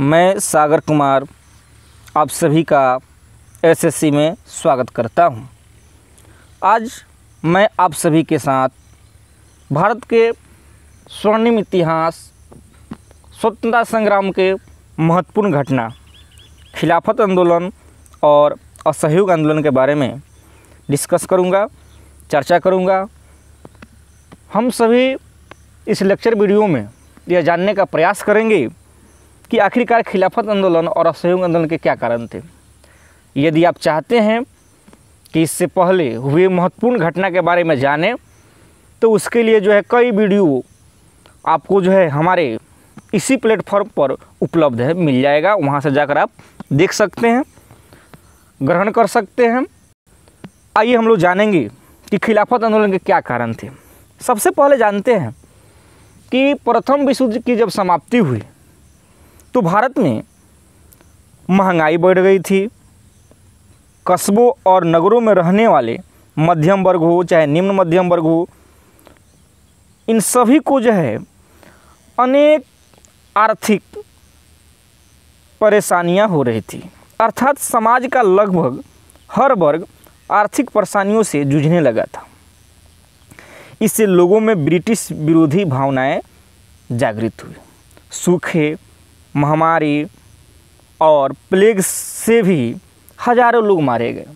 मैं सागर कुमार आप सभी का एसएससी में स्वागत करता हूं। आज मैं आप सभी के साथ भारत के स्वर्णिम इतिहास स्वतंत्रता संग्राम के महत्वपूर्ण घटना खिलाफत आंदोलन और असहयोग आंदोलन के बारे में डिस्कस करूंगा, चर्चा करूंगा। हम सभी इस लेक्चर वीडियो में यह जानने का प्रयास करेंगे कि आखिरकार खिलाफत आंदोलन और असहयोग आंदोलन के क्या कारण थे यदि आप चाहते हैं कि इससे पहले हुए महत्वपूर्ण घटना के बारे में जानें तो उसके लिए जो है कई वीडियो आपको जो है हमारे इसी प्लेटफॉर्म पर उपलब्ध है मिल जाएगा वहाँ से जाकर आप देख सकते हैं ग्रहण कर सकते हैं आइए हम लोग जानेंगे कि खिलाफत आंदोलन के क्या कारण थे सबसे पहले जानते हैं कि प्रथम विश्व युद्ध की जब समाप्ति हुई तो भारत में महंगाई बढ़ गई थी कस्बों और नगरों में रहने वाले मध्यम वर्ग हो चाहे निम्न मध्यम वर्ग हो इन सभी को जो है अनेक आर्थिक परेशानियां हो रही थी अर्थात समाज का लगभग हर वर्ग आर्थिक परेशानियों से जूझने लगा था इससे लोगों में ब्रिटिश विरोधी भावनाएं जागृत हुई सूखे महामारी और प्लेग से भी हज़ारों लोग मारे गए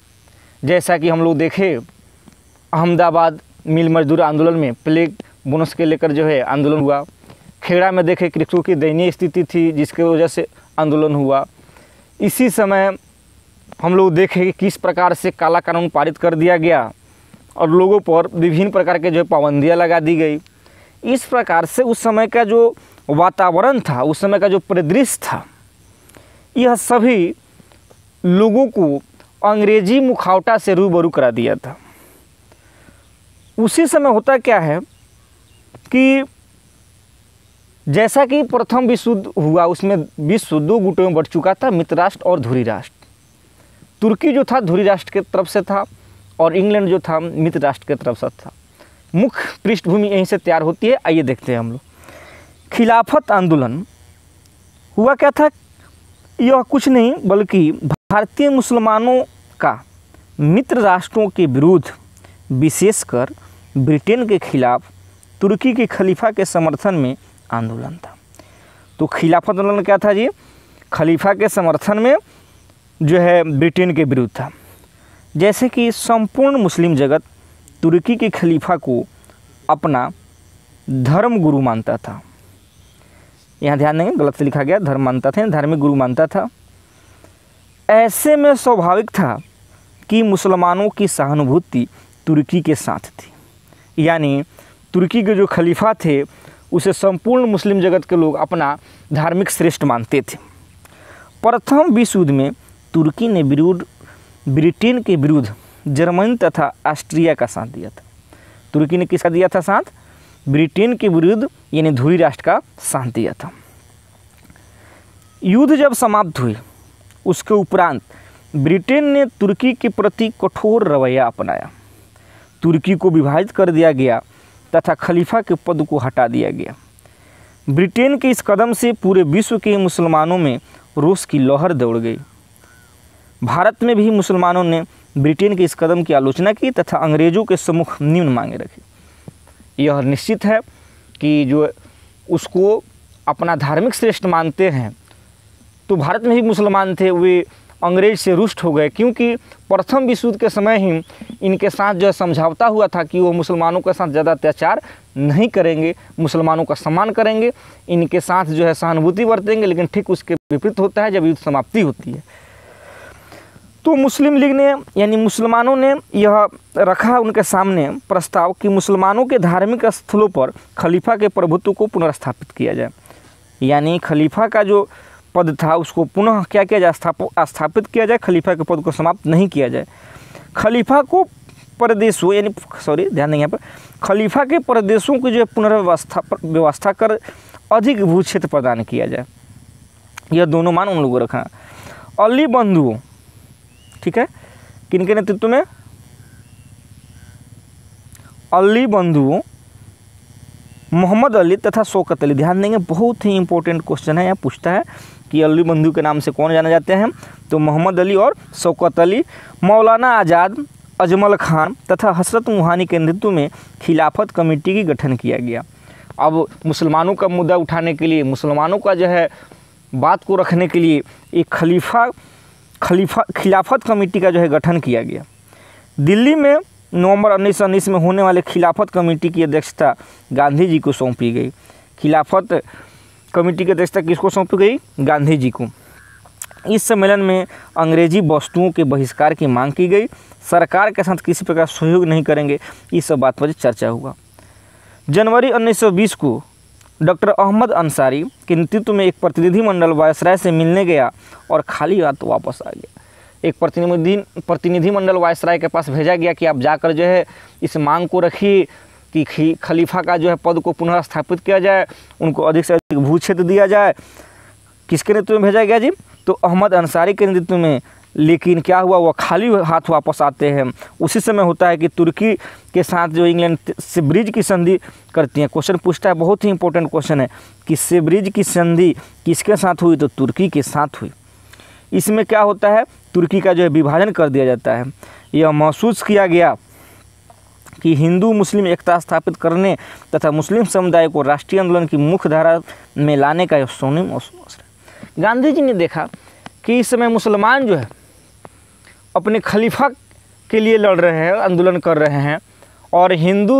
जैसा कि हम लोग देखे अहमदाबाद मिल मजदूर आंदोलन में प्लेग बोनस के लेकर जो है आंदोलन हुआ खेड़ा में देखे कृषकों की दयनीय स्थिति थी जिसके वजह से आंदोलन हुआ इसी समय हम लोग देखे कि किस प्रकार से काला कानून पारित कर दिया गया और लोगों पर विभिन्न प्रकार के जो है पाबंदियाँ लगा दी गई इस प्रकार से उस समय का जो वातावरण था उस समय का जो परिदृश्य था यह सभी लोगों को अंग्रेजी मुखावटा से रूबरू करा दिया था उसी समय होता क्या है कि जैसा कि प्रथम विश्व युद्ध हुआ उसमें विश्व दो गुटों में बढ़ चुका था मित्र राष्ट्र और धुरी राष्ट्र तुर्की जो था धुरी राष्ट्र के तरफ से था और इंग्लैंड जो था मित्र राष्ट्र के तरफ से था मुख्य पृष्ठभूमि यहीं से तैयार होती है आइए देखते हैं हम लोग खिलाफत आंदोलन हुआ क्या था यह कुछ नहीं बल्कि भारतीय मुसलमानों का मित्र राष्ट्रों के विरुद्ध विशेषकर ब्रिटेन के खिलाफ तुर्की के खलीफा के समर्थन में आंदोलन था तो खिलाफत आंदोलन क्या था जी खलीफा के समर्थन में जो है ब्रिटेन के विरुद्ध था जैसे कि संपूर्ण मुस्लिम जगत तुर्की के खलीफा को अपना धर्म गुरु मानता था यहाँ ध्यान देंगे गलत से लिखा गया धर्म मानता था धार्मिक गुरु मानता था ऐसे में स्वाभाविक था कि मुसलमानों की सहानुभूति तुर्की के साथ थी यानी तुर्की के जो खलीफा थे उसे संपूर्ण मुस्लिम जगत के लोग अपना धार्मिक श्रेष्ठ मानते थे प्रथम विश्व युद्ध में तुर्की ने विरुद्ध ब्रिटेन के विरुद्ध जर्मनी तथा ऑस्ट्रिया का साथ दिया था तुर्की ने किसका दिया था साथ ब्रिटेन के विरुद्ध यानी धुरी राष्ट्र का शांति दिया था युद्ध जब समाप्त हुई उसके उपरांत ब्रिटेन ने तुर्की के प्रति कठोर रवैया अपनाया तुर्की को विभाजित कर दिया गया तथा खलीफा के पद को हटा दिया गया ब्रिटेन के इस कदम से पूरे विश्व के मुसलमानों में रोष की लहर दौड़ गई भारत में भी मुसलमानों ने ब्रिटेन के इस कदम की आलोचना की तथा अंग्रेज़ों के सम्मुख निम्न मांगे रखी यह निश्चित है कि जो उसको अपना धार्मिक श्रेष्ठ मानते हैं तो भारत में ही मुसलमान थे वे अंग्रेज से रुष्ट हो गए क्योंकि प्रथम विश्व युद्ध के समय ही इनके साथ जो समझौता हुआ था कि वो मुसलमानों के साथ ज़्यादा अत्याचार नहीं करेंगे मुसलमानों का सम्मान करेंगे इनके साथ जो है सहानुभूति बरतेंगे लेकिन ठीक उसके विपरीत होता है जब युद्ध समाप्ति होती है तो मुस्लिम लीग ने यानी मुसलमानों ने यह रखा उनके सामने प्रस्ताव कि मुसलमानों के धार्मिक स्थलों पर खलीफा के प्रभुत्व को पुनर्स्थापित किया जाए यानी खलीफा का जो पद था उसको पुनः क्या किया जाए स्थापित किया जाए खलीफा के पद को समाप्त नहीं किया जाए खलीफा को परदेशों यानी सॉरी ध्यान देंगे यहाँ पर खलीफा के परदेशों की जो पुनर्व्यवस्था व्यवस्था कर अधिक भू क्षेत्र प्रदान किया जाए यह दोनों मान उन लोगों रखा अली बंधुओं ठीक है किनके नेतृत्व में अली बंधु मोहम्मद अली तथा शौकत अली ध्यान देंगे बहुत ही इंपॉर्टेंट क्वेश्चन है यहाँ पूछता है कि अली बंधु के नाम से कौन जाने जाते हैं तो मोहम्मद अली और शौकत अली मौलाना आज़ाद अजमल खान तथा हसरत मुहानी के नेतृत्व में खिलाफत कमेटी की गठन किया गया अब मुसलमानों का मुद्दा उठाने के लिए मुसलमानों का जो है बात को रखने के लिए एक खलीफा खलीफा खिलाफत कमेटी का जो है गठन किया गया दिल्ली में नवंबर उन्नीस उन्नीस में होने वाले खिलाफत कमेटी की अध्यक्षता गांधी जी को सौंपी गई खिलाफत कमेटी की अध्यक्षता किसको सौंपी गई गांधी जी को इस सम्मेलन में अंग्रेजी वस्तुओं के बहिष्कार की मांग की गई सरकार के साथ किसी प्रकार सहयोग नहीं करेंगे इस सब बात पर चर्चा हुआ जनवरी 1920 को डॉक्टर अहमद अंसारी के नेतृत्व में एक प्रतिनिधिमंडल वायसराय से मिलने गया और खाली हाथ वापस आ गया एक प्रतिनिधि प्रतिनिधिमंडल वायसराय के पास भेजा गया कि आप जाकर जो है इस मांग को रखिए कि खलीफा का जो है पद को पुनः स्थापित किया जाए उनको अधिक से अधिक भू क्षेत्र दिया जाए किसके नेतृत्व में भेजा गया जी तो अहमद अंसारी के नेतृत्व में लेकिन क्या हुआ वह खाली हाथ वापस आते हैं उसी समय होता है कि तुर्की के साथ जो इंग्लैंड सिब्रिज की संधि करती हैं क्वेश्चन पूछता है बहुत ही इंपॉर्टेंट क्वेश्चन है कि सिब्रिज की संधि किसके साथ हुई तो तुर्की के साथ हुई इसमें क्या होता है तुर्की का जो है विभाजन कर दिया जाता है यह महसूस किया गया कि हिंदू मुस्लिम एकता स्थापित करने तथा मुस्लिम समुदाय को राष्ट्रीय आंदोलन की मुख्य धारा में लाने का यह सोनिम अवसर गांधी जी ने देखा कि इस समय मुसलमान जो है अपने खलीफा के लिए लड़ रहे हैं आंदोलन कर रहे हैं और हिंदू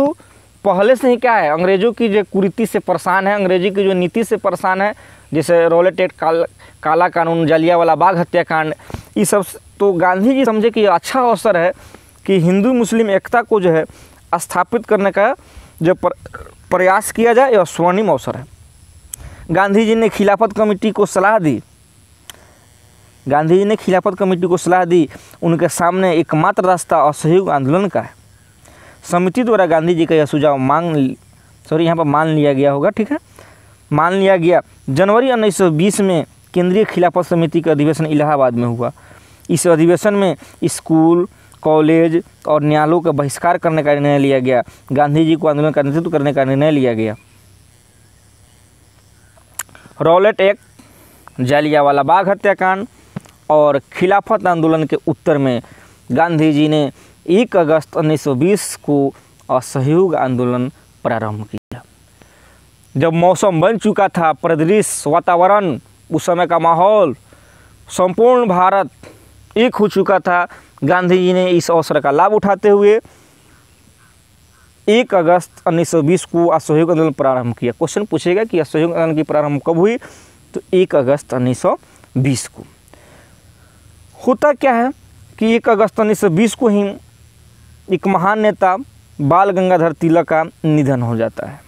पहले से ही क्या है अंग्रेज़ों की जो कुरीति से परेशान है अंग्रेजी की जो नीति से परेशान है जैसे रोलेटेड काल काला कानून जलिया वाला बाघ हत्याकांड ये सब तो गांधी जी समझे कि अच्छा अवसर है कि हिंदू मुस्लिम एकता को जो है स्थापित करने का जो पर, प्रयास किया जाए यह स्वर्णिम अवसर है गांधी जी ने खिलाफत कमेटी को सलाह दी गांधी जी ने खिलाफत कमेटी को सलाह दी उनके सामने एकमात्र रास्ता असहयोग आंदोलन का है समिति द्वारा गांधी जी का यह सुझाव मांग सॉरी यहाँ पर मान लिया गया होगा ठीक है मान लिया गया जनवरी उन्नीस में केंद्रीय खिलाफत समिति का अधिवेशन इलाहाबाद में हुआ इस अधिवेशन में स्कूल कॉलेज और न्यायालयों का बहिष्कार करने का निर्णय लिया गया गांधी जी को आंदोलन का नेतृत्व करने का निर्णय लिया गया रॉलेट एक्ट जालियावाला बाग हत्याकांड और खिलाफत आंदोलन के उत्तर में गांधी जी ने 1 अगस्त 1920 को असहयोग आंदोलन प्रारंभ किया जब मौसम बन चुका था परिदृश्य वातावरण उस समय का माहौल संपूर्ण भारत एक हो चुका था गांधी जी ने इस अवसर का लाभ उठाते हुए एक अगस्त 1920 को असहयोग आंदोलन प्रारंभ किया क्वेश्चन पूछेगा कि असहयोग आंदोलन की प्रारंभ कब हुई तो एक अगस्त 1920 को होता क्या है कि एक अगस्त उन्नीस सौ बीस को ही एक महान नेता बाल गंगाधर तिलक का निधन हो जाता है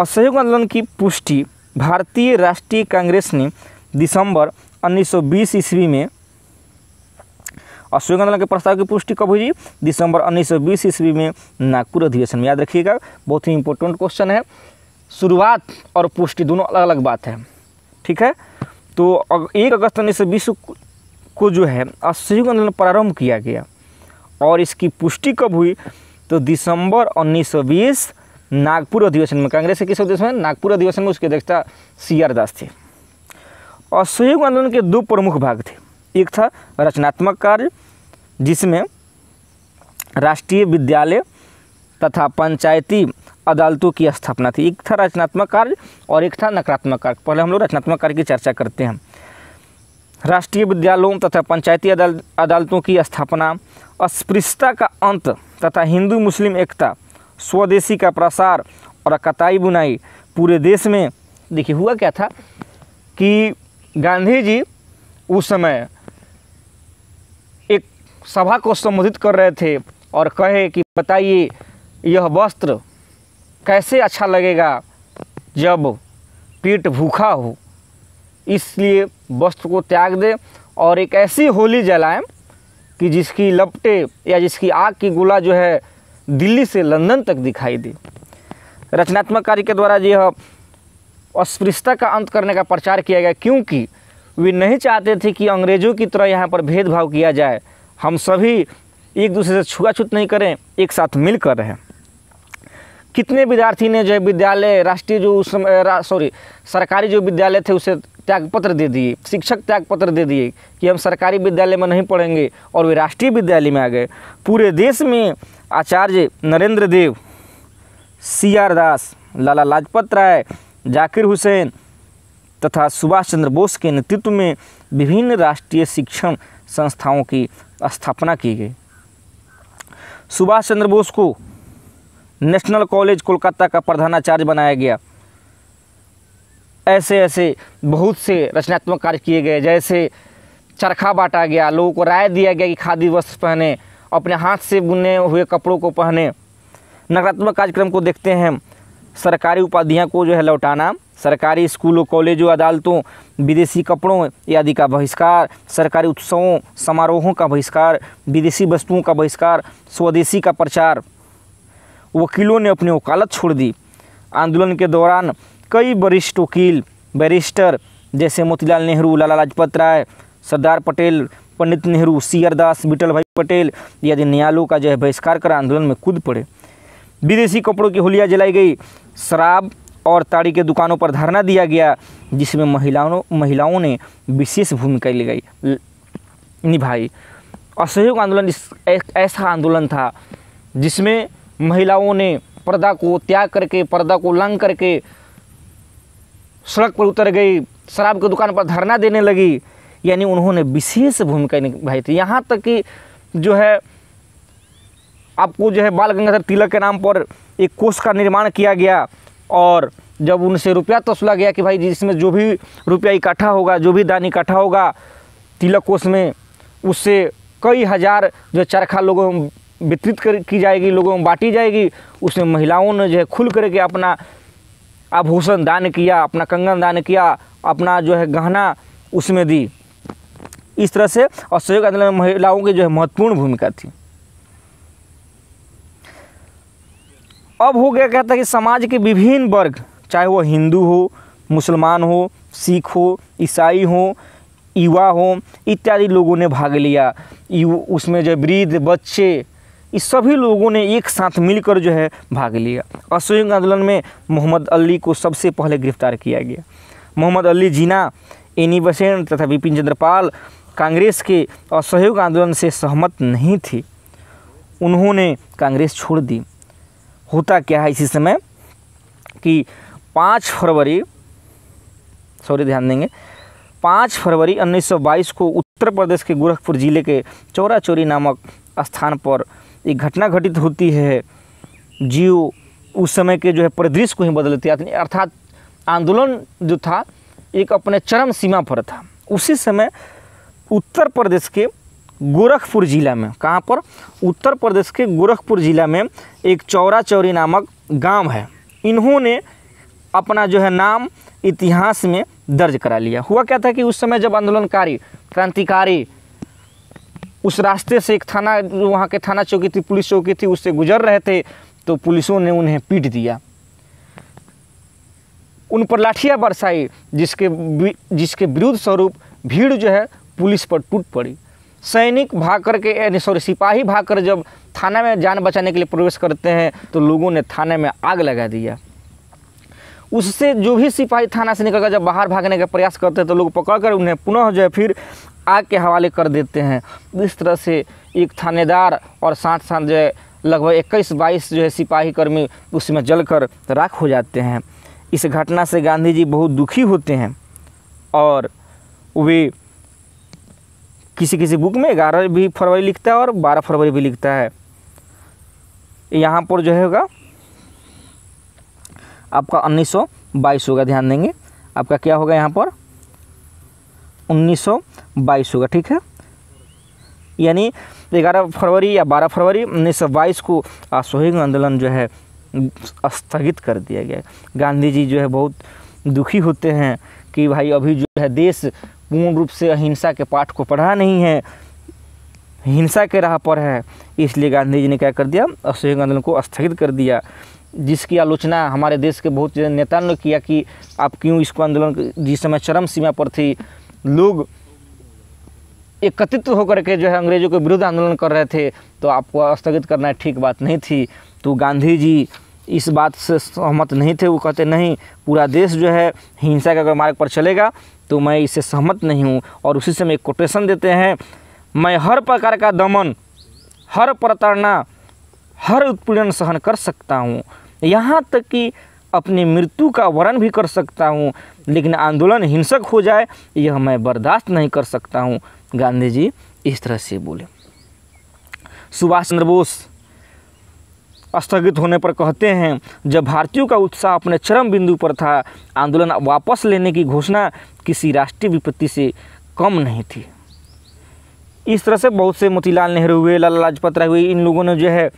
असहयोग आंदोलन की पुष्टि भारतीय राष्ट्रीय कांग्रेस ने दिसंबर 1920 ईस्वी में असहयोग आंदोलन के प्रस्ताव की पुष्टि कब हुई दिसंबर 1920 ईस्वी में नागपुर अधिवेशन में याद रखिएगा बहुत ही इंपॉर्टेंट क्वेश्चन है शुरुआत और पुष्टि दोनों अलग अलग बात है ठीक है तो एक अगस्त उन्नीस सौ बीस को जो है असहयोग आंदोलन प्रारंभ किया गया और इसकी पुष्टि कब हुई तो दिसंबर 1920 नागपुर अधिवेशन में कांग्रेस के किस अधिवेशन में नागपुर अधिवेशन में उसकी अध्यक्षता सी आर दास थे असहयोग आंदोलन के दो प्रमुख भाग थे एक था रचनात्मक कार्य जिसमें राष्ट्रीय विद्यालय तथा पंचायती अदालतों की स्थापना थी एक था रचनात्मक कार्य और एक था नकारात्मक कार्य पहले हम लोग रचनात्मक कार्य की चर्चा करते हैं राष्ट्रीय विद्यालयों तथा पंचायती अदाल, अदालतों की स्थापना अस्पृश्यता का अंत तथा हिंदू मुस्लिम एकता स्वदेशी का प्रसार और कताई बुनाई पूरे देश में देखिए हुआ क्या था कि गांधी जी उस समय एक सभा को संबोधित कर रहे थे और कहे कि बताइए यह वस्त्र कैसे अच्छा लगेगा जब पेट भूखा हो इसलिए वस्त्र को त्याग दें और एक ऐसी होली जलाएं कि जिसकी लपटे या जिसकी आग की गोला जो है दिल्ली से लंदन तक दिखाई दे रचनात्मक कार्य के द्वारा यह अस्पृश्यता का अंत करने का प्रचार किया गया क्योंकि वे नहीं चाहते थे कि अंग्रेज़ों की तरह यहाँ पर भेदभाव किया जाए हम सभी एक दूसरे से छुआछूत नहीं करें एक साथ मिलकर रहें कितने विद्यार्थी ने जो विद्यालय राष्ट्रीय जो उस सॉरी सरकारी जो विद्यालय थे उसे त्यागपत्र दे दिए शिक्षक त्यागपत्र दे दिए कि हम सरकारी विद्यालय में नहीं पढ़ेंगे और वे राष्ट्रीय विद्यालय में आ गए पूरे देश में आचार्य नरेंद्र देव सी आर दास लाला लाजपत राय जाकिर हुसैन तथा सुभाष चंद्र बोस के नेतृत्व में विभिन्न राष्ट्रीय शिक्षण संस्थाओं की स्थापना की गई सुभाष चंद्र बोस को नेशनल कॉलेज कोलकाता का प्रधानाचार्य बनाया गया ऐसे ऐसे बहुत से रचनात्मक कार्य किए गए जैसे चरखा बांटा गया लोगों को राय दिया गया कि खादी वस्त्र पहने अपने हाथ से बुने हुए कपड़ों को पहने नकारात्मक कार्यक्रम को देखते हैं सरकारी उपाधियाँ को जो है लौटाना सरकारी स्कूलों कॉलेजों अदालतों विदेशी कपड़ों आदि का बहिष्कार सरकारी उत्सवों समारोहों का बहिष्कार विदेशी वस्तुओं का बहिष्कार स्वदेशी का प्रचार वकीलों ने अपनी वकालत छोड़ दी आंदोलन के दौरान कई वरिष्ठ वकील बैरिस्टर जैसे मोतीलाल नेहरू लाला लाजपत राय सरदार पटेल पंडित नेहरू सी आर दास बिटल भाई पटेल यदि न्यायालयों का जो है बहिष्कार कर आंदोलन में कूद पड़े विदेशी कपड़ों की होलियाँ जलाई गई शराब और ताड़ी के दुकानों पर धरना दिया गया जिसमें महिलाओं महिलाओं ने विशेष भूमिका गई निभाई असहयोग आंदोलन इस ऐसा आंदोलन था जिसमें महिलाओं ने पर्दा को त्याग करके पर्दा को लंग करके सड़क पर उतर गई शराब की दुकान पर धरना देने लगी यानी उन्होंने विशेष भूमिका निभाई थी यहाँ तक कि जो है आपको जो है बाल गंगाधर तिलक के नाम पर एक कोष का निर्माण किया गया और जब उनसे रुपया तोसला गया कि भाई जिसमें जो भी रुपया इकट्ठा होगा जो भी दान इकट्ठा होगा तिलक कोष में उससे कई हज़ार जो चरखा लोगों वितरित कर की जाएगी लोगों में बांटी जाएगी उसमें महिलाओं ने जो है खुल करके अपना आभूषण दान किया अपना कंगन दान किया अपना जो है गहना उसमें दी इस तरह से और सहयोग आंदोलन में महिलाओं की जो है महत्वपूर्ण भूमिका थी अब हो गया कहता है कि समाज के विभिन्न वर्ग चाहे वो हिंदू हो मुसलमान हो सिख हो ईसाई हो युवा हो इत्यादि लोगों ने भाग लिया उसमें जो वृद्ध बच्चे इस सभी लोगों ने एक साथ मिलकर जो है भाग लिया असहयोग आंदोलन में मोहम्मद अली को सबसे पहले गिरफ्तार किया गया मोहम्मद अली जीना एनी बसेन तथा विपिन चंद्रपाल कांग्रेस के असहयोग आंदोलन से सहमत नहीं थे उन्होंने कांग्रेस छोड़ दी होता क्या है इसी समय कि पाँच फरवरी सॉरी ध्यान देंगे पाँच फरवरी 1922 को उत्तर प्रदेश के गोरखपुर ज़िले के चौरा चौरी नामक स्थान पर ये घटना घटित होती है जीव उस समय के जो है परिदृश्य को ही बदल देती है अर्थात आंदोलन जो था एक अपने चरम सीमा पर था उसी समय उत्तर प्रदेश के गोरखपुर ज़िला में कहाँ पर उत्तर प्रदेश के गोरखपुर ज़िला में एक चौरा चौरी नामक गांव है इन्होंने अपना जो है नाम इतिहास में दर्ज करा लिया हुआ क्या था कि उस समय जब आंदोलनकारी क्रांतिकारी उस रास्ते से एक थाना जो वहाँ के थाना चौकी थी पुलिस चौकी थी उससे गुजर रहे थे तो पुलिसों ने उन्हें पीट दिया उन पर लाठियाँ बरसाई जिसके जिसके विरुद्ध स्वरूप भीड़ जो है पुलिस पर टूट पड़ी सैनिक भाग कर के यानी सॉरी सिपाही भाग कर जब थाना में जान बचाने के लिए प्रवेश करते हैं तो लोगों ने थाने में आग लगा दिया उससे जो भी सिपाही थाना से निकलकर जब बाहर भागने का प्रयास करते हैं तो लोग पकड़ कर उन्हें पुनः जो है फिर आग के हवाले कर देते हैं इस तरह से एक थानेदार और साथ साथ जो है लगभग इक्कीस बाईस जो है सिपाही कर्मी उसमें जलकर राख हो जाते हैं इस घटना से गांधी जी बहुत दुखी होते हैं और वे किसी किसी बुक में ग्यारह भी फरवरी लिखता है और बारह फरवरी भी लिखता है यहाँ पर जो होगा आपका उन्नीस सौ बाईस होगा ध्यान देंगे आपका क्या होगा यहाँ पर 1922 होगा ठीक है यानी ग्यारह फरवरी या बारह फरवरी 1922 को असहयोग आंदोलन जो है स्थगित कर दिया गया गांधी जी जो है बहुत दुखी होते हैं कि भाई अभी जो है देश पूर्ण रूप से अहिंसा के पाठ को पढ़ा नहीं है हिंसा के राह पर है इसलिए गांधी जी ने क्या कर दिया असहयोग आंदोलन को स्थगित कर दिया जिसकी आलोचना हमारे देश के बहुत नेताओं ने किया कि आप क्यों इसको आंदोलन जिस समय चरम सीमा पर थी लोग एकत्रित होकर के जो है अंग्रेज़ों के विरुद्ध आंदोलन कर रहे थे तो आपको स्थगित करना ठीक बात नहीं थी तो गांधी जी इस बात से सहमत नहीं थे वो कहते नहीं पूरा देश जो है हिंसा के अगर मार्ग पर चलेगा तो मैं इससे सहमत नहीं हूँ और उसी समय एक कोटेशन देते हैं मैं हर प्रकार का दमन हर प्रताड़ना हर उत्पीड़न सहन कर सकता हूँ यहाँ तक कि अपनी मृत्यु का वरण भी कर सकता हूँ लेकिन आंदोलन हिंसक हो जाए यह मैं बर्दाश्त नहीं कर सकता हूँ गांधी जी इस तरह से बोले सुभाष चंद्र बोस स्थगित होने पर कहते हैं जब भारतीयों का उत्साह अपने चरम बिंदु पर था आंदोलन वापस लेने की घोषणा किसी राष्ट्रीय विपत्ति से कम नहीं थी इस तरह से बहुत से मोतीलाल नेहरू हुए लाला लाजपत राय हुए इन लोगों ने जो है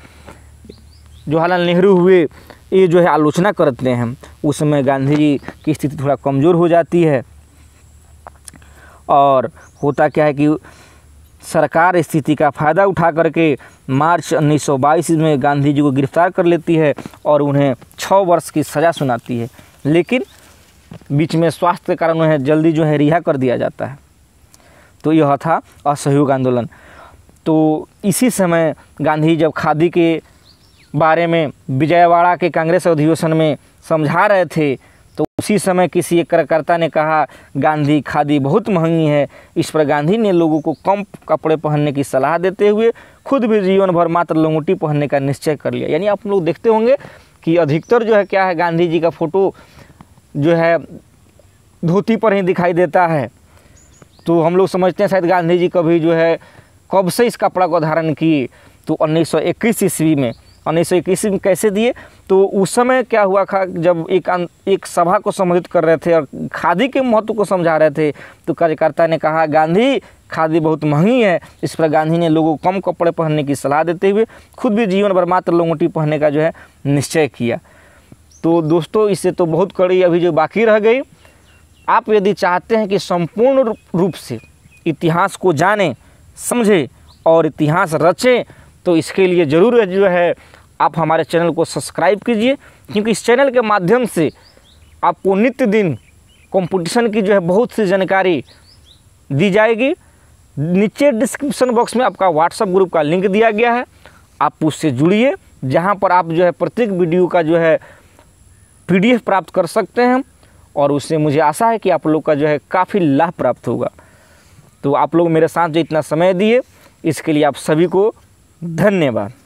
जवाहरलाल नेहरू हुए ये जो है आलोचना करते हैं उस समय गांधी जी की स्थिति थोड़ा कमज़ोर हो जाती है और होता क्या है कि सरकार स्थिति का फ़ायदा उठा करके मार्च 1922 में गांधी जी को गिरफ्तार कर लेती है और उन्हें छः वर्ष की सज़ा सुनाती है लेकिन बीच में स्वास्थ्य के कारण उन्हें जल्दी जो है रिहा कर दिया जाता है तो यह था असहयोग आंदोलन तो इसी समय गांधी जब खादी के बारे में विजयवाड़ा के कांग्रेस अधिवेशन में समझा रहे थे तो उसी समय किसी एक कार्यकर्ता ने कहा गांधी खादी बहुत महंगी है इस पर गांधी ने लोगों को कम कपड़े पहनने की सलाह देते हुए खुद भी जीवन भर मात्र लंगोटी पहनने का निश्चय कर लिया यानी आप लोग देखते होंगे कि अधिकतर जो है क्या है गांधी जी का फ़ोटो जो है धोती पर ही दिखाई देता है तो हम लोग समझते हैं शायद गांधी जी कभी जो है कब से इस कपड़ा को धारण किए तो उन्नीस सौ ईस्वी में इक्कीस में कैसे दिए तो उस समय क्या हुआ खा जब एक एक सभा को संबोधित कर रहे थे और खादी के महत्व को समझा रहे थे तो कार्यकर्ता ने कहा गांधी खादी बहुत महंगी है इस पर गांधी ने लोगों को कम कपड़े पहनने की सलाह देते हुए खुद भी जीवन भर मात्र लोंगोटी पहनने का जो है निश्चय किया तो दोस्तों इससे तो बहुत कड़ी अभी जो बाकी रह गई आप यदि चाहते हैं कि संपूर्ण रूप से इतिहास को जानें समझें और इतिहास रचें तो इसके लिए ज़रूर जो है आप हमारे चैनल को सब्सक्राइब कीजिए क्योंकि इस चैनल के माध्यम से आपको नित्य दिन कॉम्पिटिशन की जो है बहुत सी जानकारी दी जाएगी नीचे डिस्क्रिप्शन बॉक्स में आपका व्हाट्सएप ग्रुप का लिंक दिया गया है आप उससे जुड़िए जहाँ पर आप जो है प्रत्येक वीडियो का जो है पी प्राप्त कर सकते हैं और उससे मुझे आशा है कि आप लोग का जो है काफ़ी लाभ प्राप्त होगा तो आप लोग मेरे साथ जो इतना समय दिए इसके लिए आप सभी को धन्यवाद